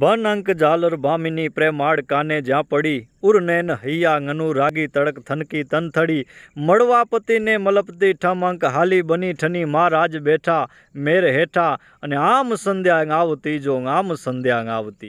બન અંક જાલર ભામિની પ્રેમાડ કાને જ્યાં પડી હૈયા હૈયાંગનુ રાગી તડક થનકી તનથડી મળવા પતિને મલપતી અંક હાલી બની ઠની મહારાજ બેઠા મેર હેઠા અને આમ સંધ્યા આવતી જો આમ સંધ્યા આવતી